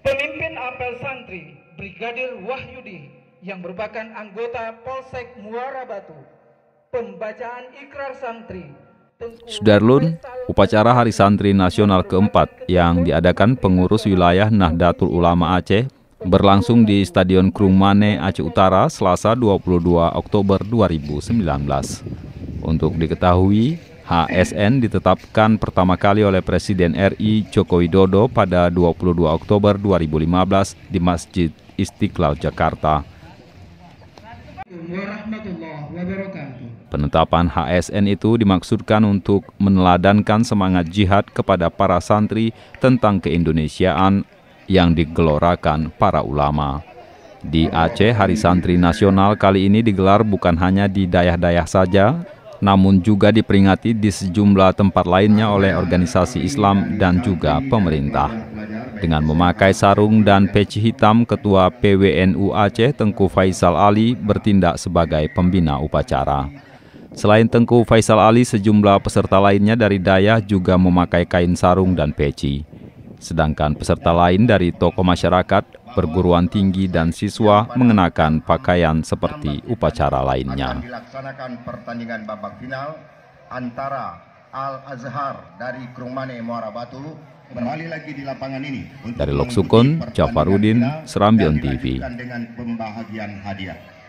Pemimpin apel santri Brigadir Wahyudi yang merupakan anggota Polsek Muara Batu. Pembacaan ikrar santri Sudarlun, upacara Hari Santri Nasional keempat yang diadakan pengurus wilayah Nahdlatul Ulama Aceh berlangsung di Stadion Krumane Aceh Utara Selasa 22 Oktober 2019. Untuk diketahui, HSN ditetapkan pertama kali oleh Presiden RI Joko Widodo pada 22 Oktober 2015 di Masjid Istiqlal, Jakarta. Penetapan HSN itu dimaksudkan untuk meneladankan semangat jihad kepada para santri tentang keindonesiaan yang digelorakan para ulama. Di Aceh, Hari Santri Nasional kali ini digelar bukan hanya di dayah-dayah saja, namun juga diperingati di sejumlah tempat lainnya oleh organisasi Islam dan juga pemerintah. Dengan memakai sarung dan peci hitam, Ketua PWNU Aceh Tengku Faisal Ali bertindak sebagai pembina upacara. Selain Tengku Faisal Ali, sejumlah peserta lainnya dari Dayah juga memakai kain sarung dan peci. Sedangkan peserta lain dari tokoh masyarakat, perguruan tinggi, dan siswa mengenakan pakaian seperti upacara lainnya. dilaksanakan pertandingan babak final antara Al-Azhar dari Krumane Muara Batu kembali lagi di lapangan ini. Dari Lok Sukun Jafarudin, Serambion TV. Dengan pembahagian hadiah.